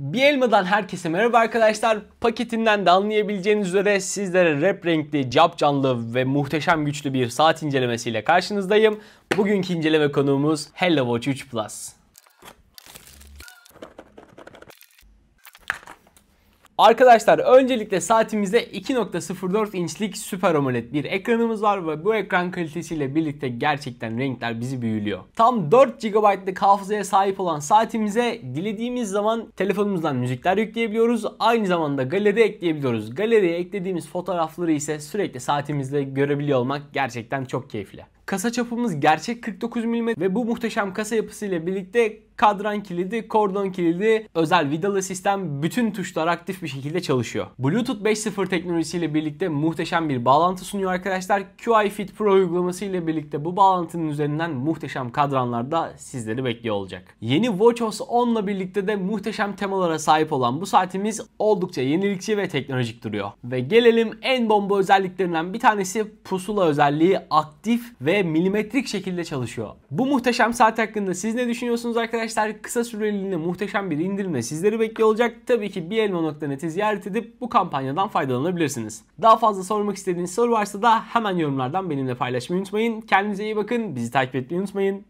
Bielma'dan herkese merhaba arkadaşlar. Paketinden de anlayabileceğiniz üzere sizlere rap renkli, cap canlı ve muhteşem güçlü bir saat incelemesiyle karşınızdayım. Bugünkü inceleme konuğumuz Hello Watch 3 Plus. Arkadaşlar öncelikle saatimizde 2.04 inçlik Super AMOLED bir ekranımız var ve bu ekran kalitesiyle birlikte gerçekten renkler bizi büyülüyor. Tam 4 GB'lık hafızaya sahip olan saatimize dilediğimiz zaman telefonumuzdan müzikler yükleyebiliyoruz. Aynı zamanda galeri ekleyebiliyoruz. Galeriye eklediğimiz fotoğrafları ise sürekli saatimizde görebiliyor olmak gerçekten çok keyifli. Kasa çapımız gerçek 49 mm ve bu muhteşem kasa yapısıyla birlikte kadran kilidi, kordon kilidi, özel vidalı sistem bütün tuşlar aktif bir şekilde çalışıyor. Bluetooth 5.0 teknolojisiyle birlikte muhteşem bir bağlantı sunuyor arkadaşlar. QI Fit Pro uygulaması ile birlikte bu bağlantının üzerinden muhteşem kadranlarda sizleri bekliyor olacak. Yeni WatchOS 10 ile birlikte de muhteşem temalara sahip olan bu saatimiz oldukça yenilikçi ve teknolojik duruyor. Ve gelelim en bomba özelliklerinden bir tanesi pusula özelliği aktif ve milimetrik şekilde çalışıyor. Bu muhteşem saat hakkında siz ne düşünüyorsunuz arkadaşlar? Kısa süreliğine muhteşem bir indirimle sizleri bekliyor olacak. Tabii ki bielmo.net'i ziyaret edip bu kampanyadan faydalanabilirsiniz. Daha fazla sormak istediğiniz soru varsa da hemen yorumlardan benimle paylaşmayı unutmayın. Kendinize iyi bakın. Bizi takip etmeyi unutmayın.